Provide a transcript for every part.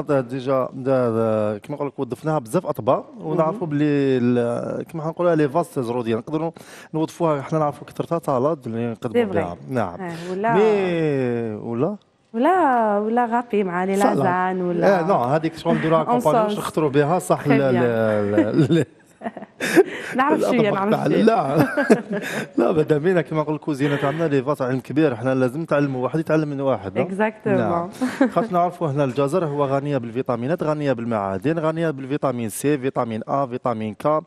ديجا كما نقول لك وظفناها بزاف اطباء ونعرفوا باللي كما نقولوا لي فاز زروديه نقدروا نوظفوها حنا نعرفوا كثرتها طالات اللي نقدروا بها نعم آه، ولا مي ولا ولا ولا غابي مع لي لازان ولا اه نو نعم، هذيك شغل نديروها كومباني نخطروا بها صح نعرف شو نعرف لا لا مدام كما قلت الكوزينه كوزينه تاعنا لي علم كبير احنا لازم نتعلموا واحد يتعلم من واحد اكزاكتومون نعم. خاطر نعرفوا هنا الجزر هو غنيه بالفيتامينات غنيه بالمعادن غنيه بالفيتامين سي فيتامين ا فيتامين آه،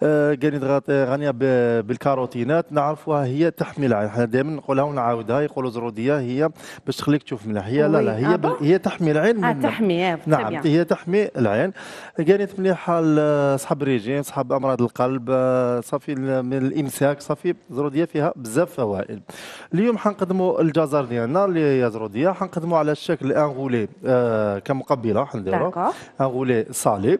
كا آه، غنيه بالكاروتينات نعرفوها هي تحمي العين احنا دائما نقولها ونعاودها يقولوا زروديه هي باش تخليك تشوف مليح هي لا لا هي هي تحمي العين آه، من تحمي نعم هي تحمي العين كانت مليحه صحاب ريجين اصحاب امراض القلب آه، صافي من الامساك صافي زروديه فيها بزاف فوائد اليوم حنقدموا الجزر ديالنا اللي هي زروديه حنقدموا على الشكل انغولي غولي آه، كمقبله ان انغولي صالي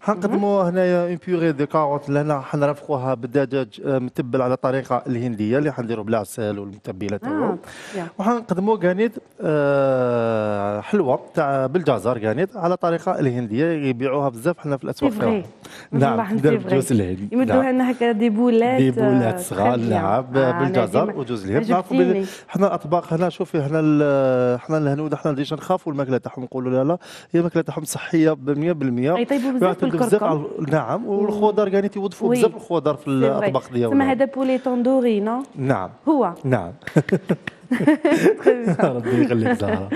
حنقدموا هنايا اون بيغي دي كاروت لهنا حنرافقوها بالدجاج آه، متبل على الطريقه الهنديه اللي حنديروا بالعسل والمتبله تاعو آه، وحنقدموا كانيت حلوه تاع بالجزر كانيت على طريقه الهنديه يبيعوها بزاف حنا في الاسواق فيها نعم دار بجوز الهند يمدوها نعم. لنا هكا دي بولات دي بولات صغار نعم بالجزر وجوز الهند بال... حنا الاطباق هنا شوفي هنا ال... حنا الهنود حنا ديجا نخافوا الماكله تاعهم نقولوا لا لا هي ماكله تاعهم صحيه ب 100% يطيبوا بزاف على... نعم والخضر كانت يعني يوظفوا بزاف الخضر في الاطباق ديالهم تسمى هذا بولي توندوري نو نعم هو نعم ربي يخليك زهره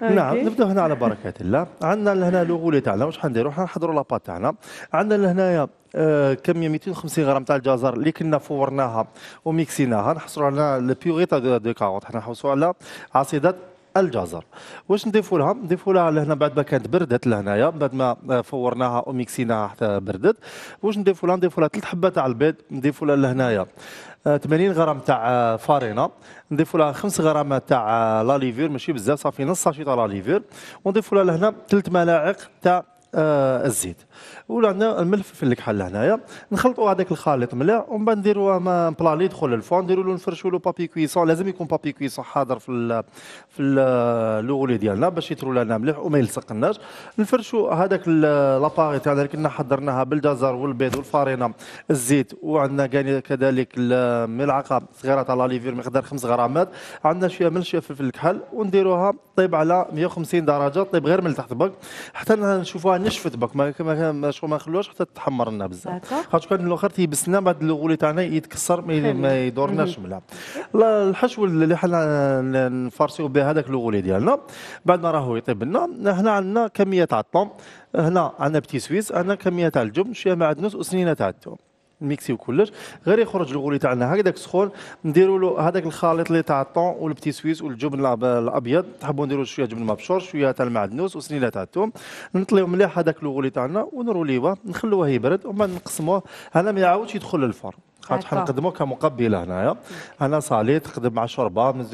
نعم نبداو هنا على بركه الله عندنا لوغو لوغولي تاعنا واش حنديروا حنحضروا لاباط تاعنا عندنا لهنايا آه، كميه 250 غرام تاع الجزر اللي كنا فورناها وميكسيناها نحصلوا على البيوغي تاع دو كاروت حنا نحوسوا على عصيده الجزر واش نضيفوا لها نضيفوا لها لهنا بعد ما كانت بردت لهنايا بعد ما فورناها وميكسيناها حتى بردت واش نضيفوا لها نضيفوا لها ثلاث حبات تاع البيض نضيفوا لها لهنايا 80 آه، غرام تاع آه، فارينه نضيفوا لها 5 غرام تاع آه، لا ليفير ماشي بزاف صافي نص ساشي تاع لا ليفير ونضيفوا لها لهنا ثلاث ملاعق تاع آه الزيت ولا عندنا في اللي كحل هنايا نخلطوا هذاك الخليط ملا ومن بعد نديروا ما بلا يدخل للفون نديروا له نفرشوا له بابي كويسون لازم يكون بابي كويسون حاضر في الـ في لوغولي ديالنا باش يترو لنا مليح وما يلصقناش نفرشوا هذاك لاباري تاعنا اللي كنا حضرناها بالجزر والبيض والفارينه الزيت وعندنا كذلك الملعقه صغيره تاع لاليفير مقدار 5 غرامات عندنا شويه ملح شويه فلفل الكحل ونديروها طيب على 150 درجه طيب غير من تحت برك حتى نشوفوها نشفت بك ما ما شو ما خلوش حتى تحمر لنا بزاف خاطر كان الاخر تيبسنا بعد الغولي تاعنا يتكسر ما يدورناش ملعب الحشو اللي حنا نفارسيو به هذاك الغولي ديالنا بعد ما راهو يطيب لنا هنا عندنا كميه تاع الطوم هنا عندنا بتي سويس عندنا كميه تاع الجبن شويه معدنوس وسنينه تاع الثوم ميكسي وكلش غير يخرج الغولي تاعنا هكذاك سخون نديروا له هذاك الخليط اللي تاع الطون والبتي سويس والجبن الابيض تحبوا نديروا شويه جبن مبشور شويه تاع المعدنوس وسنيله تاع الثوم نطليو مليح هذاك الغولي تاعنا ونروليوه نخلوه يبرد ومن بعد نقسموه هذا ما يعاودش يدخل للفرن خاطر حنا نقدموه كمقبله هنايا انا صالي تقدم مع شوربه من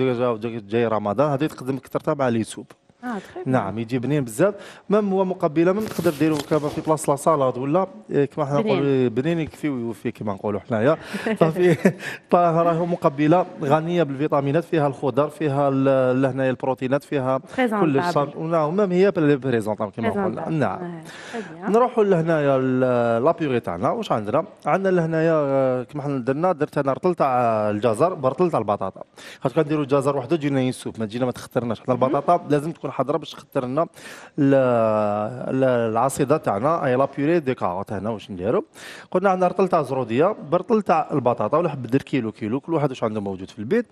جاي رمضان هذه تقدم كثرتها مع لي سوب اه نعم يجي بنين بزاف مام هو مقبله مام تقدر ديرو كما في بلاصه لا ولا إيه، كما حنا نقولوا بنين يكفي ويوفي كما نقولوا حنايا صافي راه مقبله غنيه بالفيتامينات فيها الخضر فيها لهنايا البروتينات فيها كل نعم، مام هي بريزونت كما نقولوا نعم نروحوا لهنايا لابيغي تاعنا واش عندنا عندنا لهنايا آه، كما حنا درنا درت انا رطل تاع الجزر برطل تاع البطاطا خاطر كنديروا الجزر وحده تجينا ينسوب ما تجينا ما تخترناش البطاطا لازم تكون الحضره باش خطر لنا العصيده تاعنا اي لابيوري دي كاروت هنا واش نديرو قلنا عندنا رطل تاع زروديه برطل تاع البطاطا ولا حب دير كيلو كيلو كل واحد واش عنده موجود في البيت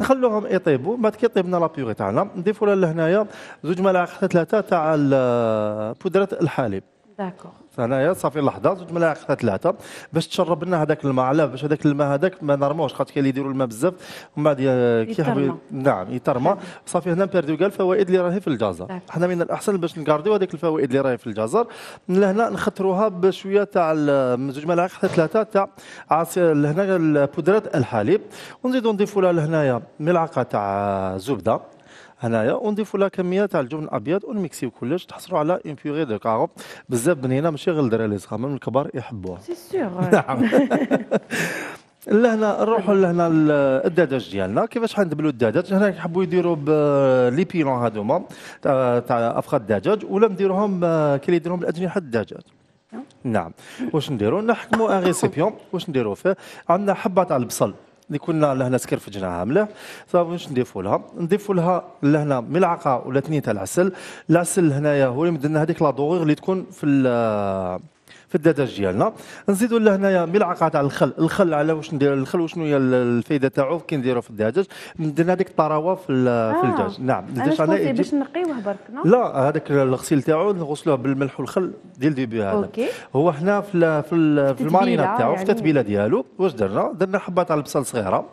نخلوهم يطيبوا بعد كي يطيب لا لابيوري تاعنا نضيفوا لهنايا زوج ملاعق حتى ثلاثه تاع بودره الحليب داكور فهنايا صافي لحظه زوج ملاعق حتى ثلاثه باش تشرب لنا هذاك الماء علاه باش هذاك الماء هذاك ما نرموش خاطر كاين اللي يديروا الماء بزاف ومن بعد آه، كيحب نعم يترمى صافي هنا نبيرديو كاع الفوائد اللي راهي في الجزر حنا من الاحسن باش نكارديو هذيك الفوائد اللي راهي في الجزر لهنا نخطروها بشويه تاع آه، زوج ملاعق حتى ثلاثه تاع عصير لهنا بودره الحليب ونزيدو نضيفوا لها لهنايا ملعقه تاع زبده هنايا ونضيفوا لها كميه تاع الجبن الابيض ونميكسيو كلش تحصلوا على اون بيغي دو كاغوب بزاف بنينه ماشي غير الدراري صغار من الكبار يحبوها سي سيغ نعم لهنا نروحوا لهنا الدادج ديالنا كيفاش حندبلوا الدادج هنا يحبوا يديروا لي بيلون هذوما تاع افخا الدجاج ولا نديروهم كي يديروهم بالاجنحه الدجاج أه؟ نعم واش نديروا نحكموا ان ريسيبيون واش نديروا فيه عندنا حبه تاع البصل اللي كنا لهنا سكرفجناها مليح طيب، صافي واش نضيفوا لها نضيفوا لها لهنا ملعقه ولا ثنيه تاع العسل العسل هنايا هو اللي مدلنا هذيك لا دوغيغ اللي تكون في في الداتا ديالنا نزيدوا لهنايا ملعقه تاع الخل الخل على واش ندير الخل وشنو هي الفائده تاعو كي نديرو في الدجاج ندير هذيك الطراوه في آه. في الدجاج نعم الدجاج انا باش نقيوه برك لا هذاك الغسيل تاعو نغسلوه بالملح والخل ديال ديبي هذا هو هنا في ال في, في المارينا تاعو يعني... في التتبيله ديالو واش درنا درنا حبه تاع البصل صغيره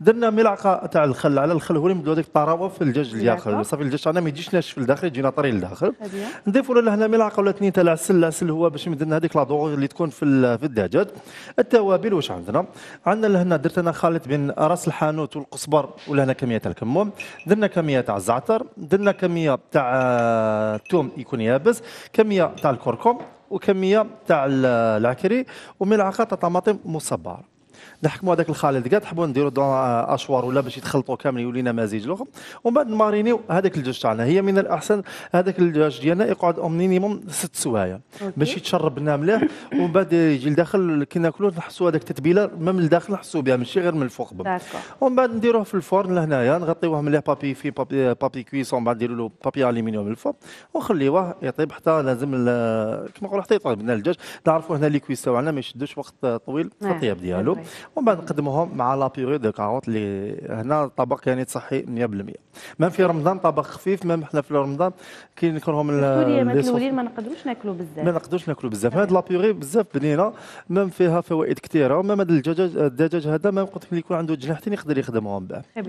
درنا ملعقه تاع الخل على الخل هو اللي نبدلو هذيك الطراوه في الدجاج الداخل صافي الدجاج انا ما يجيش ناشف لداخل يجينا طري لداخل نضيفوا لهنا ملعقه ولا اثنين تاع العسل العسل هو باش يمدلنا هذيك لا دوغ اللي تكون في في الدجاج التوابل واش عندنا عندنا لهنا درت انا خليط بين راس الحانوت والقصبر ولهنا كميه تاع الكمون درنا كميه تاع الزعتر درنا كميه تاع الثوم آه، يكون يابس كميه تاع الكركم وكميه تاع العكري وملعقه تاع طماطم مصبره نحكموا هذاك الخليط كاع تحبوا نديروا دون اشوار ولا باش يتخلطوا كامل يولينا مزيج لهم ومن بعد نمارينيو هذاك الجوج تاعنا هي من الاحسن هذاك الجوج ديالنا يقعد مينيموم ست سوايع باش يتشرب لنا مليح ومن بعد يجي لداخل كي ناكلوه نحسوا هذاك التتبيله من لداخل نحسوا بها ماشي غير من الفوق ومن بعد نديروه في الفرن لهنايا نغطيوه مليح بابي في بابي, بابي كويسون ومن بعد نديروا له بابي الومنيوم من الفوق ونخليوه يطيب حتى لازم كما نقولوا حتى يطيب لنا الدجاج نعرفوا هنا لي كويس تاعنا ما يشدوش وقت طويل في نعم. الطياب ديالو نعم. ومن بعد نقدموهم مع لابيغي دو كاروت اللي هنا طبق يعني صحي 100% ميم في رمضان طبق خفيف ميم حنا في رمضان كي نكرهم ال ماكلولين ما نقدروش ناكلو بزاف ما نقدروش ناكلو بزاف هاد لابيغي بزاف بنينه ميم فيها فوائد كثيره ومام هذا الدجاج الدجاج هذا ميم قلت لك يكون عنده جناحتين يقدر يخدمهم به